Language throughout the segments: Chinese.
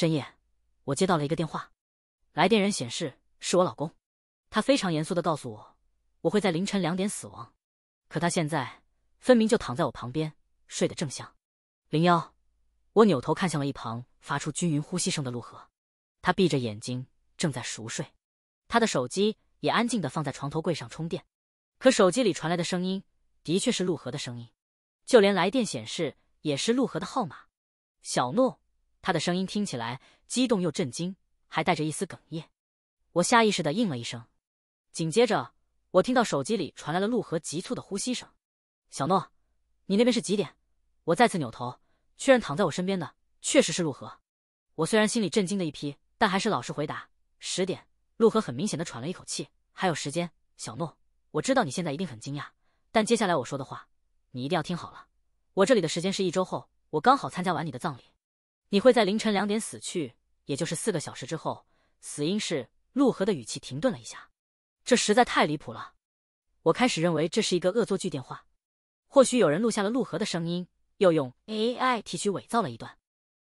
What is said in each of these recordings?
深夜，我接到了一个电话，来电人显示是我老公，他非常严肃的告诉我，我会在凌晨两点死亡，可他现在分明就躺在我旁边睡得正香。零幺，我扭头看向了一旁发出均匀呼吸声的陆河，他闭着眼睛正在熟睡，他的手机也安静的放在床头柜上充电，可手机里传来的声音的确是陆河的声音，就连来电显示也是陆河的号码，小诺。他的声音听起来激动又震惊，还带着一丝哽咽。我下意识的应了一声，紧接着我听到手机里传来了陆河急促的呼吸声。小诺，你那边是几点？我再次扭头确认，躺在我身边的确实是陆河。我虽然心里震惊的一批，但还是老实回答：十点。陆河很明显的喘了一口气，还有时间。小诺，我知道你现在一定很惊讶，但接下来我说的话，你一定要听好了。我这里的时间是一周后，我刚好参加完你的葬礼。你会在凌晨两点死去，也就是四个小时之后。死因是陆河的语气停顿了一下，这实在太离谱了。我开始认为这是一个恶作剧电话，或许有人录下了陆河的声音，又用 AI 提取伪造了一段。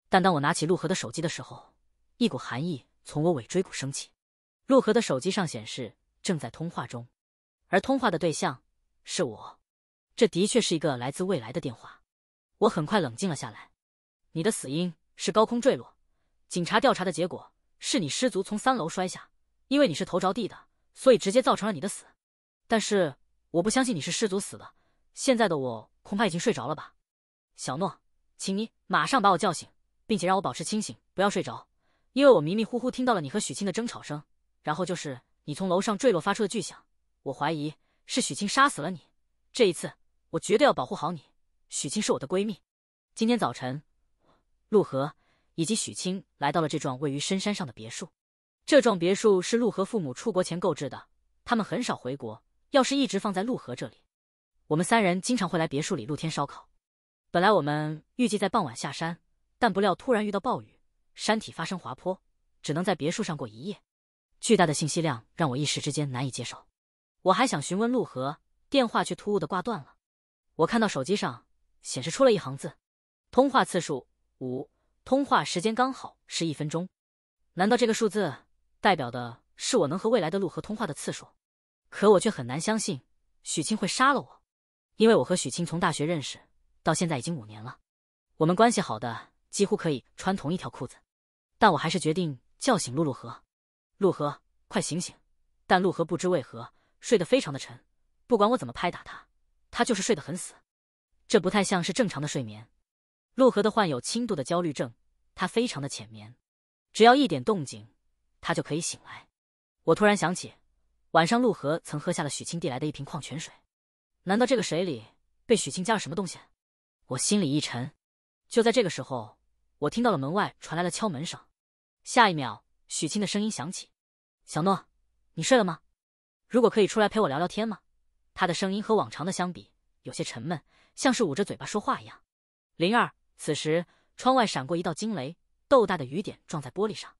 但当我拿起陆河的手机的时候，一股寒意从我尾椎骨升起。陆河的手机上显示正在通话中，而通话的对象是我。这的确是一个来自未来的电话。我很快冷静了下来。你的死因。是高空坠落，警察调查的结果是你失足从三楼摔下，因为你是头着地的，所以直接造成了你的死。但是我不相信你是失足死的，现在的我恐怕已经睡着了吧，小诺，请你马上把我叫醒，并且让我保持清醒，不要睡着，因为我迷迷糊糊听到了你和许清的争吵声，然后就是你从楼上坠落发出的巨响，我怀疑是许清杀死了你。这一次我绝对要保护好你，许清是我的闺蜜，今天早晨。陆河以及许清来到了这幢位于深山上的别墅。这幢别墅是陆河父母出国前购置的，他们很少回国，要是一直放在陆河这里。我们三人经常会来别墅里露天烧烤。本来我们预计在傍晚下山，但不料突然遇到暴雨，山体发生滑坡，只能在别墅上过一夜。巨大的信息量让我一时之间难以接受。我还想询问陆河，电话却突兀的挂断了。我看到手机上显示出了一行字：通话次数。五通话时间刚好是一分钟，难道这个数字代表的是我能和未来的陆河通话的次数？可我却很难相信许清会杀了我，因为我和许清从大学认识到现在已经五年了，我们关系好的几乎可以穿同一条裤子。但我还是决定叫醒陆陆河，陆河快醒醒！但陆河不知为何睡得非常的沉，不管我怎么拍打他，他就是睡得很死，这不太像是正常的睡眠。陆河的患有轻度的焦虑症，他非常的浅眠，只要一点动静，他就可以醒来。我突然想起，晚上陆河曾喝下了许清递来的一瓶矿泉水，难道这个水里被许清加了什么东西？我心里一沉。就在这个时候，我听到了门外传来了敲门声。下一秒，许清的声音响起：“小诺，你睡了吗？如果可以出来陪我聊聊天吗？”他的声音和往常的相比有些沉闷，像是捂着嘴巴说话一样。灵儿。此时，窗外闪过一道惊雷，豆大的雨点撞在玻璃上。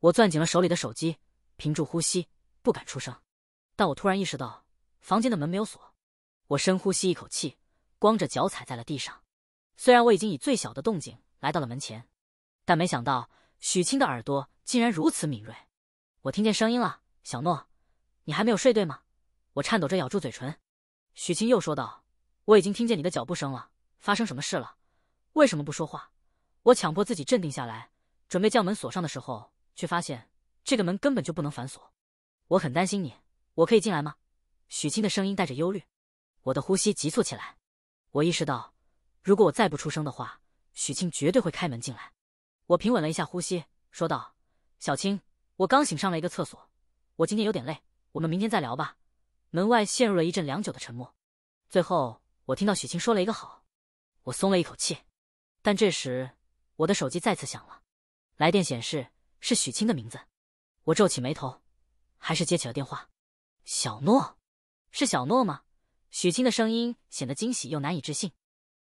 我攥紧了手里的手机，屏住呼吸，不敢出声。但我突然意识到，房间的门没有锁。我深呼吸一口气，光着脚踩在了地上。虽然我已经以最小的动静来到了门前，但没想到许清的耳朵竟然如此敏锐。我听见声音了，小诺，你还没有睡对吗？我颤抖着咬住嘴唇。许清又说道：“我已经听见你的脚步声了，发生什么事了？”为什么不说话？我强迫自己镇定下来，准备将门锁上的时候，却发现这个门根本就不能反锁。我很担心你，我可以进来吗？许清的声音带着忧虑，我的呼吸急促起来。我意识到，如果我再不出声的话，许清绝对会开门进来。我平稳了一下呼吸，说道：“小青，我刚醒，上了一个厕所，我今天有点累，我们明天再聊吧。”门外陷入了一阵良久的沉默，最后我听到许清说了一个“好”，我松了一口气。但这时，我的手机再次响了，来电显示是许清的名字，我皱起眉头，还是接起了电话。小诺，是小诺吗？许清的声音显得惊喜又难以置信。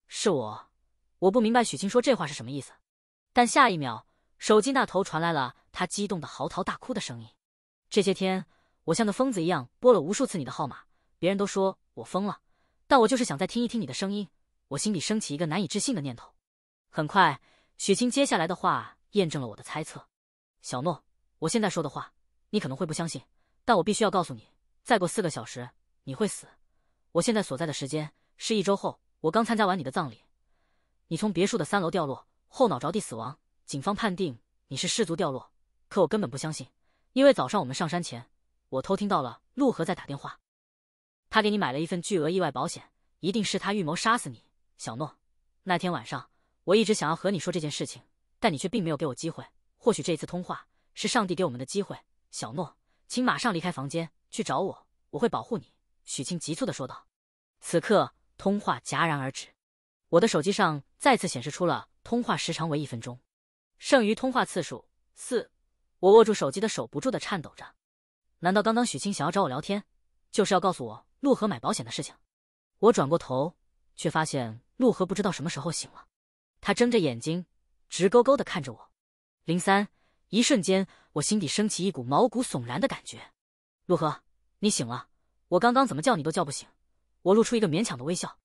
是我，我不明白许清说这话是什么意思。但下一秒，手机那头传来了他激动的嚎啕大哭的声音。这些天，我像个疯子一样拨了无数次你的号码，别人都说我疯了，但我就是想再听一听你的声音。我心里升起一个难以置信的念头。很快，许清接下来的话验证了我的猜测。小诺，我现在说的话你可能会不相信，但我必须要告诉你，再过四个小时你会死。我现在所在的时间是一周后，我刚参加完你的葬礼。你从别墅的三楼掉落，后脑着地死亡，警方判定你是失足掉落。可我根本不相信，因为早上我们上山前，我偷听到了陆河在打电话，他给你买了一份巨额意外保险，一定是他预谋杀死你。小诺，那天晚上。我一直想要和你说这件事情，但你却并没有给我机会。或许这一次通话是上帝给我们的机会，小诺，请马上离开房间去找我，我会保护你。”许清急促的说道。此刻，通话戛然而止，我的手机上再次显示出了通话时长为一分钟，剩余通话次数四。我握住手机的手不住的颤抖着。难道刚刚许清想要找我聊天，就是要告诉我陆河买保险的事情？我转过头，却发现陆河不知道什么时候醒了。他睁着眼睛，直勾勾的看着我。林三，一瞬间，我心底升起一股毛骨悚然的感觉。陆河，你醒了？我刚刚怎么叫你都叫不醒。我露出一个勉强的微笑。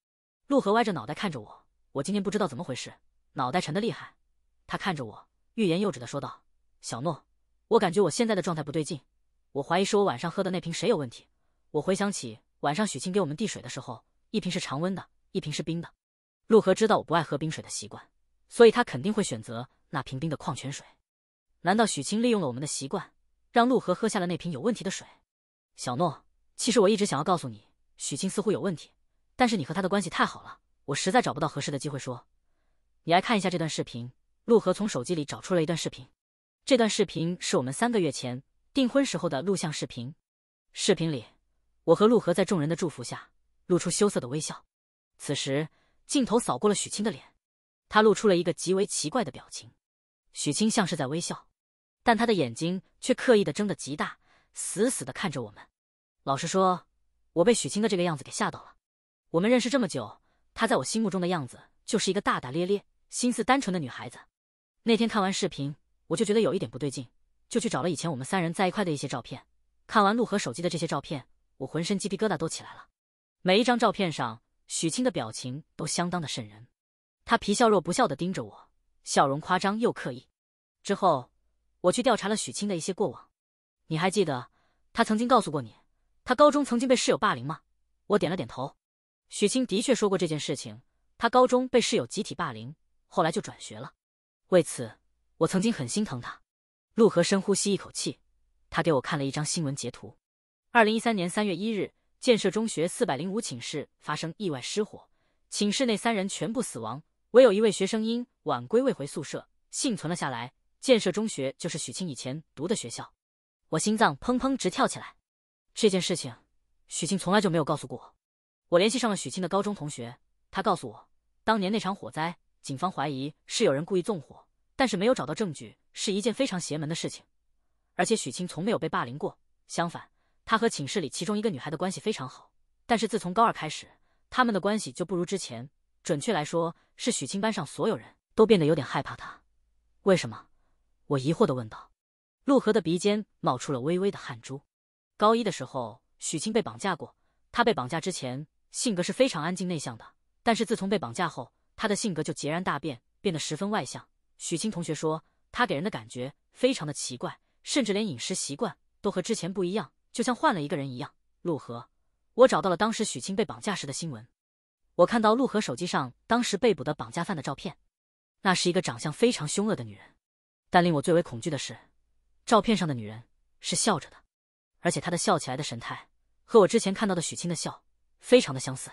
陆河歪着脑袋看着我，我今天不知道怎么回事，脑袋沉的厉害。他看着我，欲言又止的说道：“小诺，我感觉我现在的状态不对劲，我怀疑是我晚上喝的那瓶水有问题。我回想起晚上许清给我们递水的时候，一瓶是常温的，一瓶是冰的。陆河知道我不爱喝冰水的习惯。”所以他肯定会选择那瓶冰的矿泉水。难道许清利用了我们的习惯，让陆河喝下了那瓶有问题的水？小诺，其实我一直想要告诉你，许清似乎有问题，但是你和他的关系太好了，我实在找不到合适的机会说。你来看一下这段视频。陆河从手机里找出了一段视频，这段视频是我们三个月前订婚时候的录像视频。视频里，我和陆河在众人的祝福下露出羞涩的微笑。此时，镜头扫过了许清的脸。他露出了一个极为奇怪的表情，许清像是在微笑，但他的眼睛却刻意的睁得极大，死死的看着我们。老实说，我被许清的这个样子给吓到了。我们认识这么久，她在我心目中的样子就是一个大大咧咧、心思单纯的女孩子。那天看完视频，我就觉得有一点不对劲，就去找了以前我们三人在一块的一些照片。看完陆河手机的这些照片，我浑身鸡皮疙瘩都起来了。每一张照片上，许清的表情都相当的渗人。他皮笑肉不笑的盯着我，笑容夸张又刻意。之后，我去调查了许清的一些过往。你还记得他曾经告诉过你，他高中曾经被室友霸凌吗？我点了点头。许清的确说过这件事情，他高中被室友集体霸凌，后来就转学了。为此，我曾经很心疼他。陆河深呼吸一口气，他给我看了一张新闻截图。二零一三年三月一日，建设中学四百零五寝室发生意外失火，寝室内三人全部死亡。唯有一位学生因晚归未回宿舍，幸存了下来。建设中学就是许清以前读的学校，我心脏砰砰直跳起来。这件事情，许清从来就没有告诉过我。我联系上了许清的高中同学，他告诉我，当年那场火灾，警方怀疑是有人故意纵火，但是没有找到证据，是一件非常邪门的事情。而且许清从没有被霸凌过，相反，他和寝室里其中一个女孩的关系非常好。但是自从高二开始，他们的关系就不如之前。准确来说，是许清班上所有人都变得有点害怕他。为什么？我疑惑的问道。陆河的鼻尖冒出了微微的汗珠。高一的时候，许清被绑架过。他被绑架之前，性格是非常安静内向的。但是自从被绑架后，他的性格就截然大变，变得十分外向。许清同学说，他给人的感觉非常的奇怪，甚至连饮食习惯都和之前不一样，就像换了一个人一样。陆河，我找到了当时许清被绑架时的新闻。我看到陆河手机上当时被捕的绑架犯的照片，那是一个长相非常凶恶的女人。但令我最为恐惧的是，照片上的女人是笑着的，而且她的笑起来的神态和我之前看到的许清的笑非常的相似。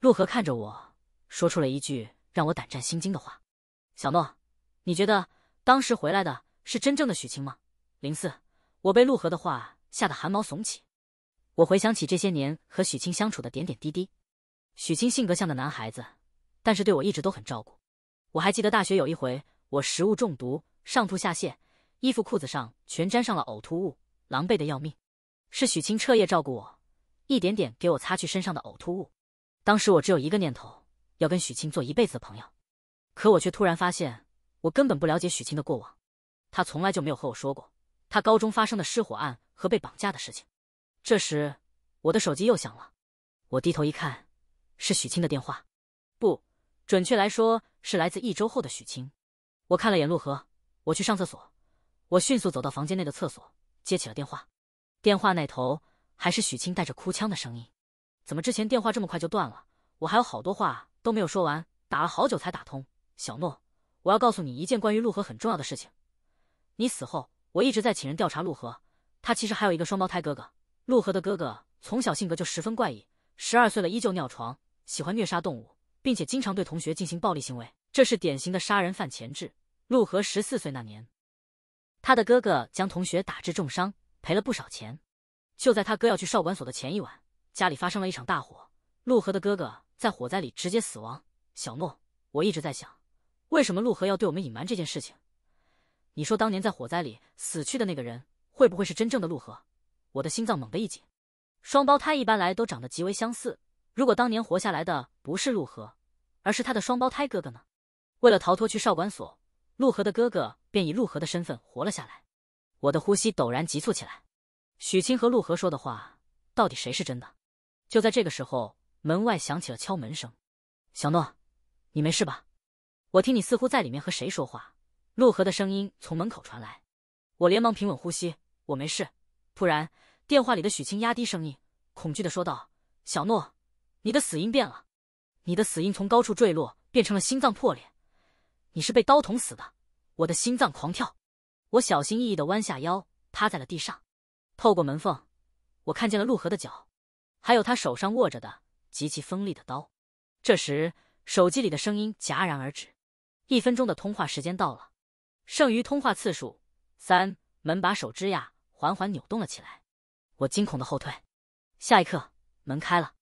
陆河看着我说出了一句让我胆战心惊的话：“小诺，你觉得当时回来的是真正的许清吗？”林四，我被陆河的话吓得汗毛耸起，我回想起这些年和许清相处的点点滴滴。许清性格像个男孩子，但是对我一直都很照顾。我还记得大学有一回，我食物中毒，上吐下泻，衣服裤子上全沾上了呕吐物，狼狈的要命。是许清彻夜照顾我，一点点给我擦去身上的呕吐物。当时我只有一个念头，要跟许清做一辈子的朋友。可我却突然发现，我根本不了解许清的过往。他从来就没有和我说过他高中发生的失火案和被绑架的事情。这时，我的手机又响了，我低头一看。是许清的电话，不准确来说是来自一周后的许清。我看了眼陆河，我去上厕所。我迅速走到房间内的厕所，接起了电话。电话那头还是许清带着哭腔的声音：“怎么之前电话这么快就断了？我还有好多话都没有说完，打了好久才打通。”小诺，我要告诉你一件关于陆河很重要的事情。你死后，我一直在请人调查陆河。他其实还有一个双胞胎哥哥。陆河的哥哥从小性格就十分怪异，十二岁了依旧尿床。喜欢虐杀动物，并且经常对同学进行暴力行为，这是典型的杀人犯潜质。陆河十四岁那年，他的哥哥将同学打致重伤，赔了不少钱。就在他哥要去少管所的前一晚，家里发生了一场大火，陆河的哥哥在火灾里直接死亡。小诺，我一直在想，为什么陆河要对我们隐瞒这件事情？你说，当年在火灾里死去的那个人，会不会是真正的陆河？我的心脏猛地一紧。双胞胎一般来都长得极为相似。如果当年活下来的不是陆河，而是他的双胞胎哥哥呢？为了逃脱去少管所，陆河的哥哥便以陆河的身份活了下来。我的呼吸陡然急促起来。许清和陆河说的话，到底谁是真的？就在这个时候，门外响起了敲门声。小诺，你没事吧？我听你似乎在里面和谁说话。陆河的声音从门口传来。我连忙平稳呼吸，我没事。突然，电话里的许清压低声音，恐惧的说道：“小诺。”你的死因变了，你的死因从高处坠落变成了心脏破裂，你是被刀捅死的。我的心脏狂跳，我小心翼翼的弯下腰，趴在了地上。透过门缝，我看见了陆河的脚，还有他手上握着的极其锋利的刀。这时，手机里的声音戛然而止，一分钟的通话时间到了，剩余通话次数三。门把手吱呀缓缓扭动了起来，我惊恐的后退。下一刻，门开了。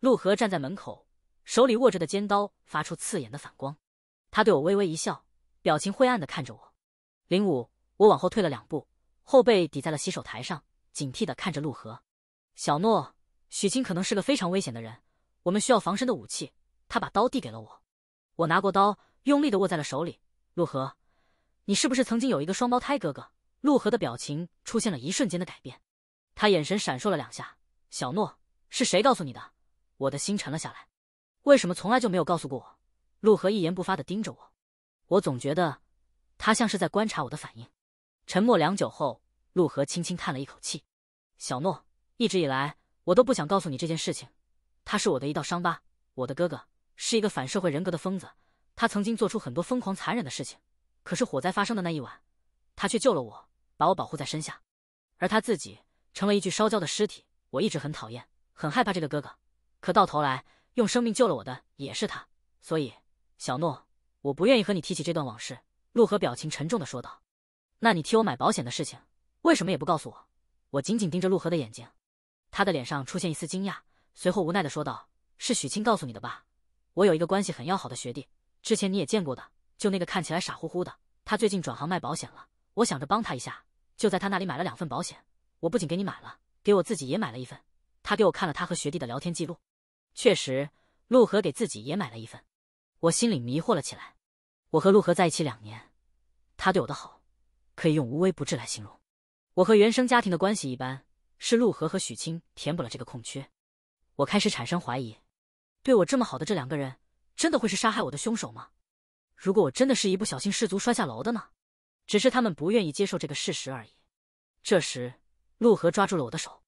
陆河站在门口，手里握着的尖刀发出刺眼的反光。他对我微微一笑，表情晦暗的看着我。林武，我往后退了两步，后背抵在了洗手台上，警惕的看着陆河。小诺，许清可能是个非常危险的人，我们需要防身的武器。他把刀递给了我，我拿过刀，用力的握在了手里。陆河，你是不是曾经有一个双胞胎哥哥？陆河的表情出现了一瞬间的改变，他眼神闪烁了两下。小诺，是谁告诉你的？我的心沉了下来，为什么从来就没有告诉过我？陆河一言不发的盯着我，我总觉得他像是在观察我的反应。沉默良久后，陆河轻轻叹了一口气：“小诺，一直以来我都不想告诉你这件事情，他是我的一道伤疤。我的哥哥是一个反社会人格的疯子，他曾经做出很多疯狂残忍的事情。可是火灾发生的那一晚，他却救了我，把我保护在身下，而他自己成了一具烧焦的尸体。我一直很讨厌，很害怕这个哥哥。”可到头来，用生命救了我的也是他，所以小诺，我不愿意和你提起这段往事。”陆河表情沉重的说道。“那你替我买保险的事情，为什么也不告诉我？”我紧紧盯着陆河的眼睛，他的脸上出现一丝惊讶，随后无奈的说道：“是许清告诉你的吧？我有一个关系很要好的学弟，之前你也见过的，就那个看起来傻乎乎的，他最近转行卖保险了。我想着帮他一下，就在他那里买了两份保险。我不仅给你买了，给我自己也买了一份。他给我看了他和学弟的聊天记录。”确实，陆河给自己也买了一份，我心里迷惑了起来。我和陆河在一起两年，他对我的好，可以用无微不至来形容。我和原生家庭的关系一般，是陆河和许清填补了这个空缺。我开始产生怀疑：对我这么好的这两个人，真的会是杀害我的凶手吗？如果我真的是一不小心失足摔下楼的呢？只是他们不愿意接受这个事实而已。这时，陆河抓住了我的手：“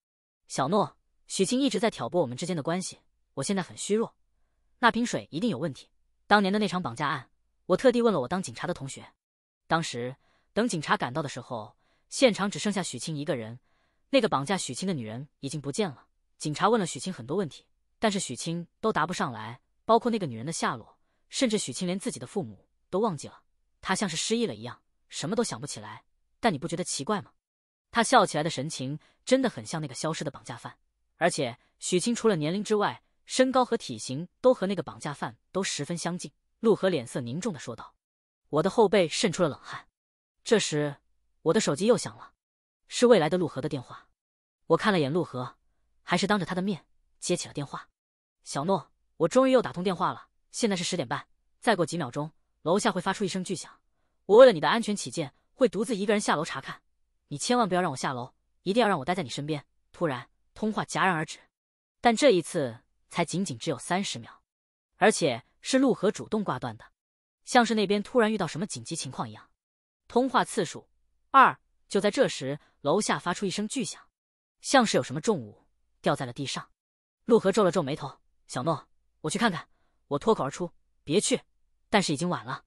小诺，许清一直在挑拨我们之间的关系。”我现在很虚弱，那瓶水一定有问题。当年的那场绑架案，我特地问了我当警察的同学。当时等警察赶到的时候，现场只剩下许清一个人，那个绑架许清的女人已经不见了。警察问了许清很多问题，但是许清都答不上来，包括那个女人的下落，甚至许清连自己的父母都忘记了，他像是失忆了一样，什么都想不起来。但你不觉得奇怪吗？他笑起来的神情真的很像那个消失的绑架犯，而且许清除了年龄之外。身高和体型都和那个绑架犯都十分相近。陆河脸色凝重的说道：“我的后背渗出了冷汗。”这时，我的手机又响了，是未来的陆河的电话。我看了眼陆河，还是当着他的面接起了电话：“小诺，我终于又打通电话了。现在是十点半，再过几秒钟，楼下会发出一声巨响。我为了你的安全起见，会独自一个人下楼查看。你千万不要让我下楼，一定要让我待在你身边。”突然，通话戛然而止。但这一次。才仅仅只有三十秒，而且是陆河主动挂断的，像是那边突然遇到什么紧急情况一样。通话次数二。就在这时，楼下发出一声巨响，像是有什么重物掉在了地上。陆河皱了皱眉头：“小诺，我去看看。”我脱口而出：“别去！”但是已经晚了，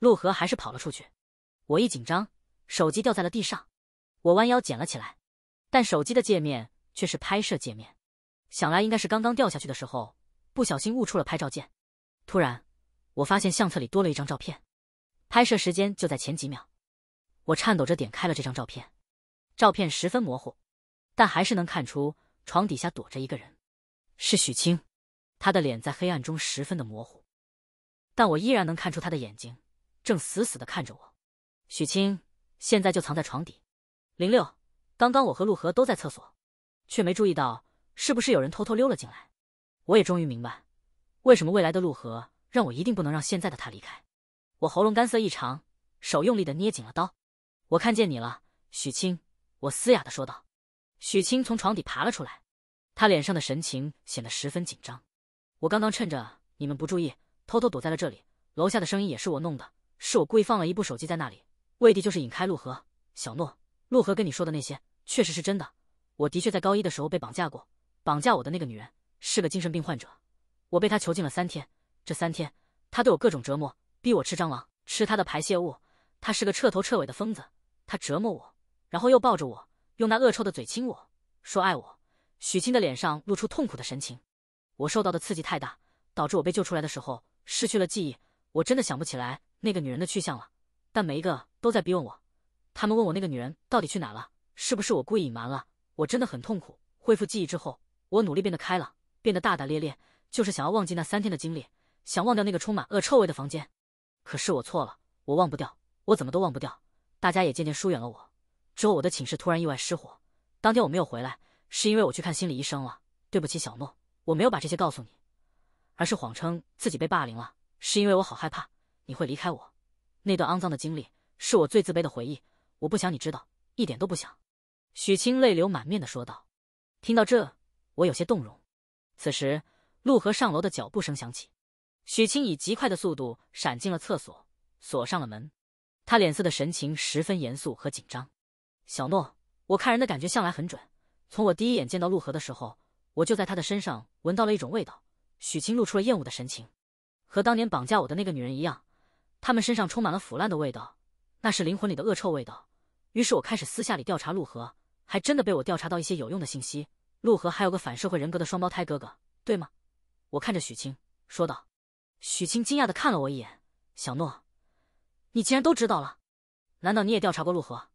陆河还是跑了出去。我一紧张，手机掉在了地上，我弯腰捡了起来，但手机的界面却是拍摄界面。想来应该是刚刚掉下去的时候，不小心误触了拍照键。突然，我发现相册里多了一张照片，拍摄时间就在前几秒。我颤抖着点开了这张照片，照片十分模糊，但还是能看出床底下躲着一个人，是许清。他的脸在黑暗中十分的模糊，但我依然能看出他的眼睛正死死的看着我。许清现在就藏在床底。零六，刚刚我和陆河都在厕所，却没注意到。是不是有人偷偷溜了进来？我也终于明白，为什么未来的陆河让我一定不能让现在的他离开。我喉咙干涩异常，手用力的捏紧了刀。我看见你了，许清。我嘶哑的说道。许清从床底爬了出来，他脸上的神情显得十分紧张。我刚刚趁着你们不注意，偷偷躲在了这里。楼下的声音也是我弄的，是我故意放了一部手机在那里，为的就是引开陆河。小诺，陆河跟你说的那些确实是真的，我的确在高一的时候被绑架过。绑架我的那个女人是个精神病患者，我被她囚禁了三天。这三天，她对我各种折磨，逼我吃蟑螂，吃她的排泄物。她是个彻头彻尾的疯子。她折磨我，然后又抱着我，用那恶臭的嘴亲我，说爱我。许清的脸上露出痛苦的神情。我受到的刺激太大，导致我被救出来的时候失去了记忆。我真的想不起来那个女人的去向了。但每一个都在逼问我，他们问我那个女人到底去哪了，是不是我故意隐瞒了？我真的很痛苦。恢复记忆之后。我努力变得开朗，变得大大咧咧，就是想要忘记那三天的经历，想忘掉那个充满恶臭味的房间。可是我错了，我忘不掉，我怎么都忘不掉。大家也渐渐疏远了我。之后我的寝室突然意外失火，当天我没有回来，是因为我去看心理医生了。对不起，小诺，我没有把这些告诉你，而是谎称自己被霸凌了，是因为我好害怕你会离开我。那段肮脏的经历是我最自卑的回忆，我不想你知道，一点都不想。许清泪流满面的说道。听到这。我有些动容。此时，陆河上楼的脚步声响起，许清以极快的速度闪进了厕所，锁上了门。他脸色的神情十分严肃和紧张。小诺，我看人的感觉向来很准。从我第一眼见到陆河的时候，我就在他的身上闻到了一种味道。许清露出了厌恶的神情，和当年绑架我的那个女人一样，他们身上充满了腐烂的味道，那是灵魂里的恶臭味道。于是我开始私下里调查陆河，还真的被我调查到一些有用的信息。陆河还有个反社会人格的双胞胎哥哥，对吗？我看着许清说道。许清惊讶的看了我一眼：“小诺，你竟然都知道了？难道你也调查过陆河？”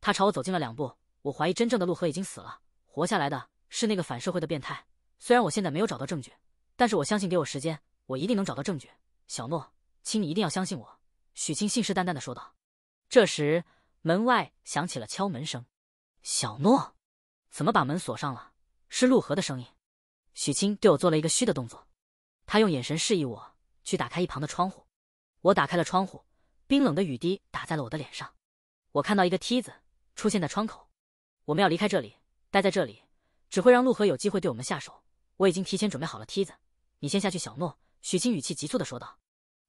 他朝我走近了两步。我怀疑真正的陆河已经死了，活下来的是那个反社会的变态。虽然我现在没有找到证据，但是我相信，给我时间，我一定能找到证据。小诺，请你一定要相信我。”许清信誓旦旦的说道。这时，门外响起了敲门声。“小诺，怎么把门锁上了？”是陆河的声音，许清对我做了一个虚的动作，他用眼神示意我去打开一旁的窗户。我打开了窗户，冰冷的雨滴打在了我的脸上。我看到一个梯子出现在窗口，我们要离开这里，待在这里只会让陆河有机会对我们下手。我已经提前准备好了梯子，你先下去，小诺。许清语气急促的说道。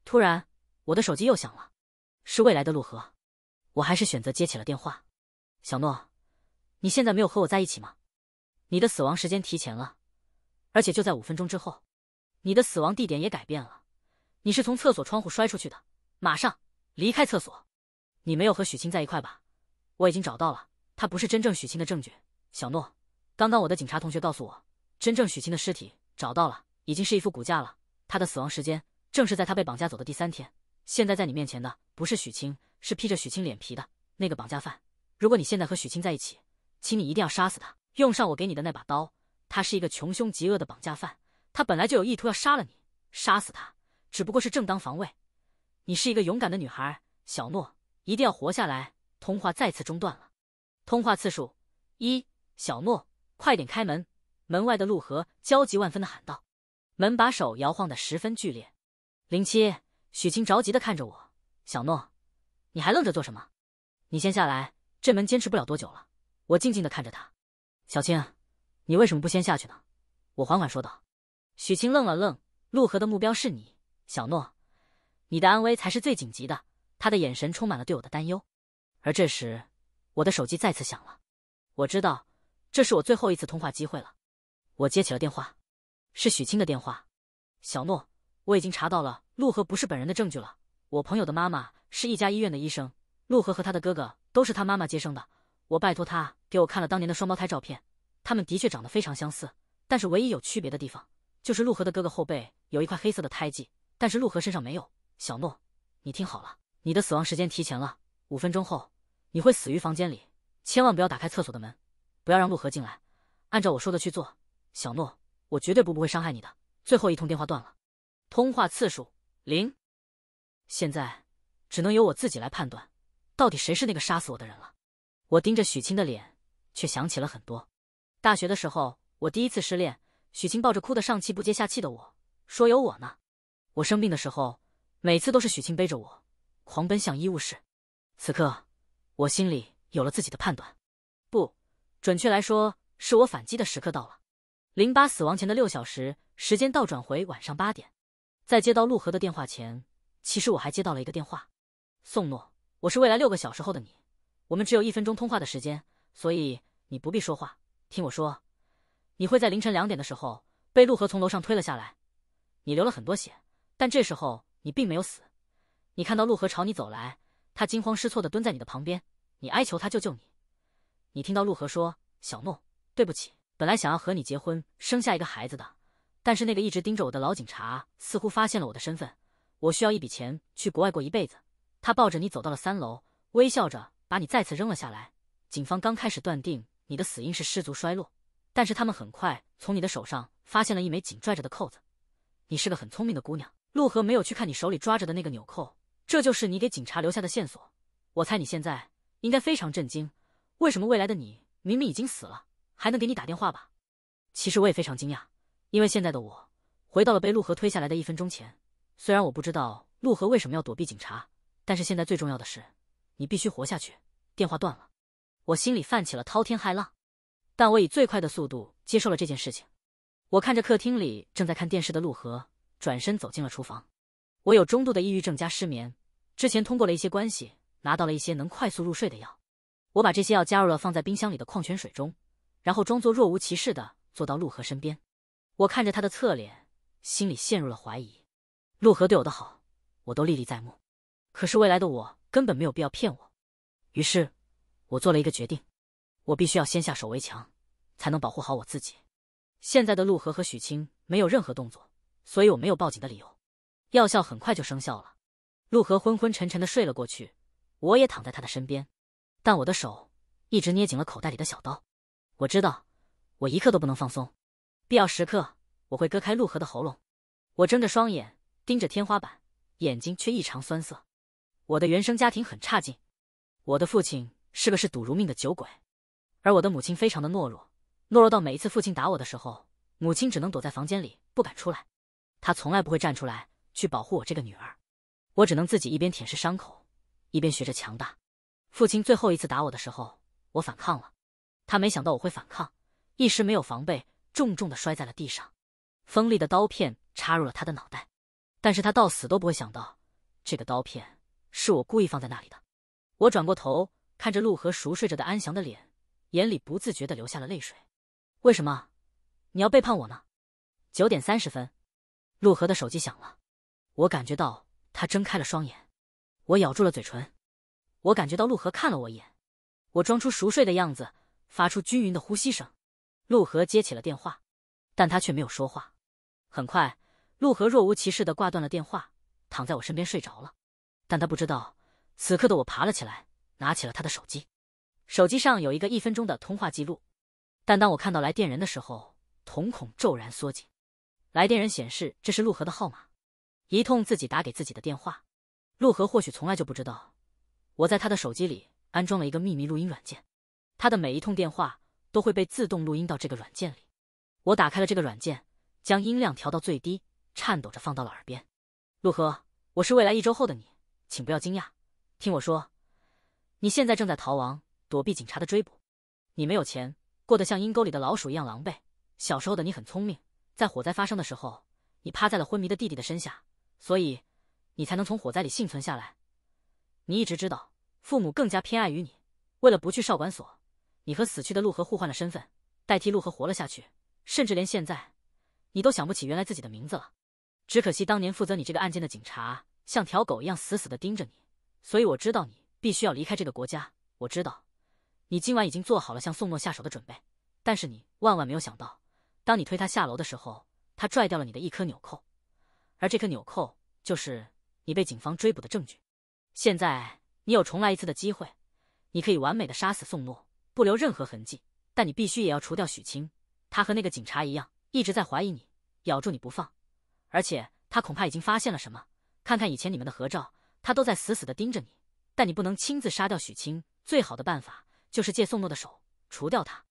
突然，我的手机又响了，是未来的陆河，我还是选择接起了电话。小诺，你现在没有和我在一起吗？你的死亡时间提前了，而且就在五分钟之后，你的死亡地点也改变了。你是从厕所窗户摔出去的。马上离开厕所。你没有和许清在一块吧？我已经找到了，他不是真正许清的证据。小诺，刚刚我的警察同学告诉我，真正许清的尸体找到了，已经是一副骨架了。他的死亡时间正是在他被绑架走的第三天。现在在你面前的不是许清，是披着许清脸皮的那个绑架犯。如果你现在和许清在一起，请你一定要杀死他。用上我给你的那把刀，他是一个穷凶极恶的绑架犯，他本来就有意图要杀了你，杀死他只不过是正当防卫。你是一个勇敢的女孩，小诺一定要活下来。通话再次中断了，通话次数一。小诺，快点开门！门外的陆河焦急万分的喊道，门把手摇晃的十分剧烈。零七，许清着急的看着我，小诺，你还愣着做什么？你先下来，这门坚持不了多久了。我静静的看着他。小青，你为什么不先下去呢？我缓缓说道。许清愣了愣，陆河的目标是你，小诺，你的安危才是最紧急的。他的眼神充满了对我的担忧。而这时，我的手机再次响了。我知道，这是我最后一次通话机会了。我接起了电话，是许清的电话。小诺，我已经查到了陆河不是本人的证据了。我朋友的妈妈是一家医院的医生，陆河和他的哥哥都是他妈妈接生的。我拜托他给我看了当年的双胞胎照片，他们的确长得非常相似，但是唯一有区别的地方就是陆河的哥哥后背有一块黑色的胎记，但是陆河身上没有。小诺，你听好了，你的死亡时间提前了，五分钟后你会死于房间里，千万不要打开厕所的门，不要让陆河进来，按照我说的去做。小诺，我绝对不不会伤害你的。最后一通电话断了，通话次数零，现在只能由我自己来判断，到底谁是那个杀死我的人了。我盯着许清的脸，却想起了很多。大学的时候，我第一次失恋，许清抱着哭得上气不接下气的我，说有我呢。我生病的时候，每次都是许清背着我，狂奔向医务室。此刻，我心里有了自己的判断。不，准确来说，是我反击的时刻到了。零八死亡前的六小时，时间倒转回晚上八点，在接到陆河的电话前，其实我还接到了一个电话。宋诺，我是未来六个小时后的你。我们只有一分钟通话的时间，所以你不必说话，听我说。你会在凌晨两点的时候被陆河从楼上推了下来，你流了很多血，但这时候你并没有死。你看到陆河朝你走来，他惊慌失措地蹲在你的旁边，你哀求他救救你。你听到陆河说：“小诺，对不起，本来想要和你结婚，生下一个孩子的，但是那个一直盯着我的老警察似乎发现了我的身份，我需要一笔钱去国外过一辈子。”他抱着你走到了三楼，微笑着。把你再次扔了下来。警方刚开始断定你的死因是失足摔落，但是他们很快从你的手上发现了一枚紧拽着的扣子。你是个很聪明的姑娘，陆河没有去看你手里抓着的那个纽扣，这就是你给警察留下的线索。我猜你现在应该非常震惊，为什么未来的你明明已经死了，还能给你打电话吧？其实我也非常惊讶，因为现在的我回到了被陆河推下来的一分钟前。虽然我不知道陆河为什么要躲避警察，但是现在最重要的是。你必须活下去。电话断了，我心里泛起了滔天骇浪，但我以最快的速度接受了这件事情。我看着客厅里正在看电视的陆河，转身走进了厨房。我有中度的抑郁症加失眠，之前通过了一些关系拿到了一些能快速入睡的药。我把这些药加入了放在冰箱里的矿泉水中，然后装作若无其事的坐到陆河身边。我看着他的侧脸，心里陷入了怀疑。陆河对我的好，我都历历在目。可是未来的我。根本没有必要骗我，于是，我做了一个决定，我必须要先下手为强，才能保护好我自己。现在的陆河和许清没有任何动作，所以我没有报警的理由。药效很快就生效了，陆河昏昏沉沉的睡了过去，我也躺在他的身边，但我的手一直捏紧了口袋里的小刀。我知道，我一刻都不能放松，必要时刻我会割开陆河的喉咙。我睁着双眼盯着天花板，眼睛却异常酸涩。我的原生家庭很差劲，我的父亲是个嗜赌如命的酒鬼，而我的母亲非常的懦弱，懦弱到每一次父亲打我的时候，母亲只能躲在房间里不敢出来，他从来不会站出来去保护我这个女儿，我只能自己一边舔舐伤口，一边学着强大。父亲最后一次打我的时候，我反抗了，他没想到我会反抗，一时没有防备，重重的摔在了地上，锋利的刀片插入了他的脑袋，但是他到死都不会想到这个刀片。是我故意放在那里的。我转过头，看着陆河熟睡着的安详的脸，眼里不自觉的流下了泪水。为什么？你要背叛我呢？九点三十分，陆河的手机响了。我感觉到他睁开了双眼。我咬住了嘴唇。我感觉到陆河看了我一眼。我装出熟睡的样子，发出均匀的呼吸声。陆河接起了电话，但他却没有说话。很快，陆河若无其事的挂断了电话，躺在我身边睡着了。但他不知道，此刻的我爬了起来，拿起了他的手机。手机上有一个一分钟的通话记录，但当我看到来电人的时候，瞳孔骤然缩紧。来电人显示这是陆河的号码，一通自己打给自己的电话。陆河或许从来就不知道，我在他的手机里安装了一个秘密录音软件，他的每一通电话都会被自动录音到这个软件里。我打开了这个软件，将音量调到最低，颤抖着放到了耳边。陆河，我是未来一周后的你。请不要惊讶，听我说，你现在正在逃亡，躲避警察的追捕。你没有钱，过得像阴沟里的老鼠一样狼狈。小时候的你很聪明，在火灾发生的时候，你趴在了昏迷的弟弟的身下，所以你才能从火灾里幸存下来。你一直知道父母更加偏爱于你，为了不去少管所，你和死去的陆河互换了身份，代替陆河活了下去，甚至连现在，你都想不起原来自己的名字了。只可惜当年负责你这个案件的警察。像条狗一样死死的盯着你，所以我知道你必须要离开这个国家。我知道，你今晚已经做好了向宋诺下手的准备，但是你万万没有想到，当你推他下楼的时候，他拽掉了你的一颗纽扣，而这颗纽扣就是你被警方追捕的证据。现在你有重来一次的机会，你可以完美的杀死宋诺，不留任何痕迹，但你必须也要除掉许清，他和那个警察一样，一直在怀疑你，咬住你不放，而且他恐怕已经发现了什么。看看以前你们的合照，他都在死死的盯着你。但你不能亲自杀掉许清，最好的办法就是借宋诺的手除掉他。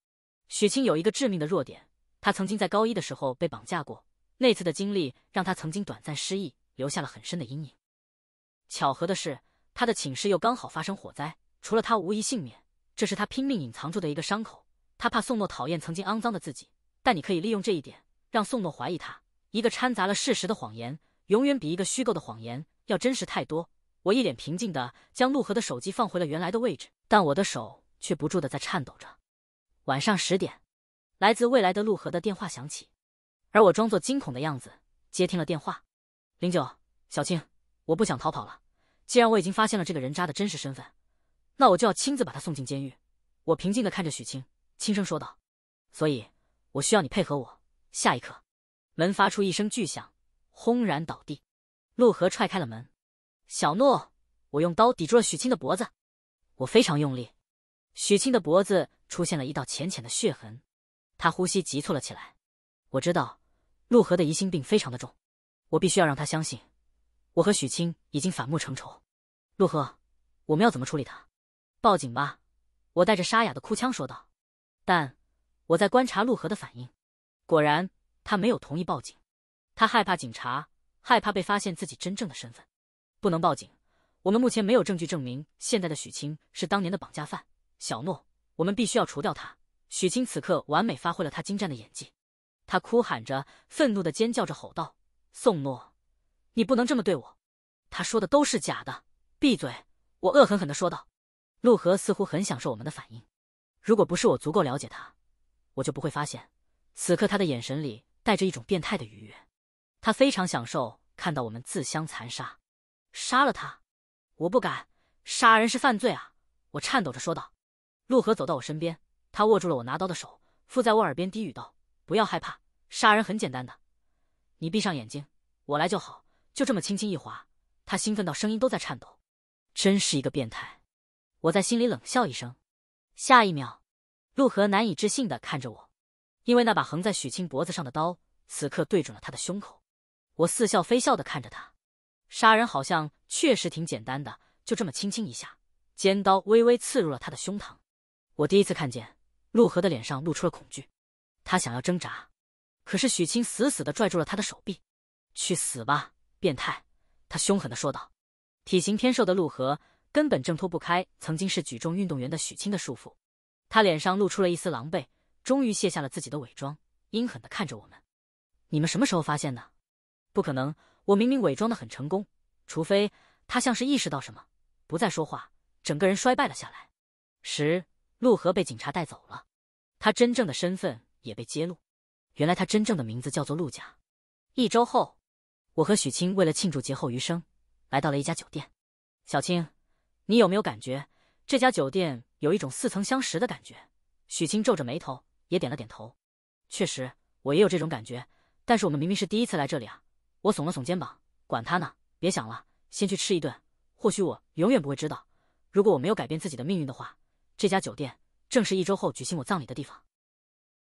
许清有一个致命的弱点，他曾经在高一的时候被绑架过，那次的经历让他曾经短暂失忆，留下了很深的阴影。巧合的是，他的寝室又刚好发生火灾，除了他无一幸免。这是他拼命隐藏住的一个伤口，他怕宋诺讨厌曾经肮脏的自己。但你可以利用这一点，让宋诺怀疑他。一个掺杂了事实的谎言。永远比一个虚构的谎言要真实太多。我一脸平静的将陆河的手机放回了原来的位置，但我的手却不住的在颤抖着。晚上十点，来自未来的陆河的电话响起，而我装作惊恐的样子接听了电话。林九，小青，我不想逃跑了。既然我已经发现了这个人渣的真实身份，那我就要亲自把他送进监狱。我平静的看着许清，轻声说道：“所以，我需要你配合我。”下一刻，门发出一声巨响。轰然倒地，陆河踹开了门。小诺，我用刀抵住了许清的脖子，我非常用力，许清的脖子出现了一道浅浅的血痕，他呼吸急促了起来。我知道陆河的疑心病非常的重，我必须要让他相信我和许清已经反目成仇。陆河，我们要怎么处理他？报警吧！我带着沙哑的哭腔说道。但我在观察陆河的反应，果然他没有同意报警。他害怕警察，害怕被发现自己真正的身份，不能报警。我们目前没有证据证明现在的许清是当年的绑架犯。小诺，我们必须要除掉他。许清此刻完美发挥了他精湛的演技，他哭喊着，愤怒的尖叫着，吼道：“宋诺，你不能这么对我！”他说的都是假的。闭嘴！我恶狠狠的说道。陆河似乎很享受我们的反应，如果不是我足够了解他，我就不会发现，此刻他的眼神里带着一种变态的愉悦。他非常享受看到我们自相残杀，杀了他，我不敢杀人是犯罪啊！我颤抖着说道。陆河走到我身边，他握住了我拿刀的手，附在我耳边低语道：“不要害怕，杀人很简单的，你闭上眼睛，我来就好，就这么轻轻一划。”他兴奋到声音都在颤抖，真是一个变态！我在心里冷笑一声。下一秒，陆河难以置信的看着我，因为那把横在许清脖子上的刀，此刻对准了他的胸口。我似笑非笑的看着他，杀人好像确实挺简单的，就这么轻轻一下，尖刀微微刺入了他的胸膛。我第一次看见陆河的脸上露出了恐惧，他想要挣扎，可是许清死死的拽住了他的手臂。去死吧，变态！他凶狠的说道。体型偏瘦的陆河根本挣脱不开曾经是举重运动员的许清的束缚，他脸上露出了一丝狼狈，终于卸下了自己的伪装，阴狠的看着我们。你们什么时候发现的？不可能，我明明伪装的很成功。除非他像是意识到什么，不再说话，整个人衰败了下来。十陆河被警察带走了，他真正的身份也被揭露。原来他真正的名字叫做陆家。一周后，我和许清为了庆祝劫后余生，来到了一家酒店。小青，你有没有感觉这家酒店有一种似曾相识的感觉？许清皱着眉头，也点了点头。确实，我也有这种感觉。但是我们明明是第一次来这里啊。我耸了耸肩膀，管他呢，别想了，先去吃一顿。或许我永远不会知道，如果我没有改变自己的命运的话，这家酒店正是一周后举行我葬礼的地方。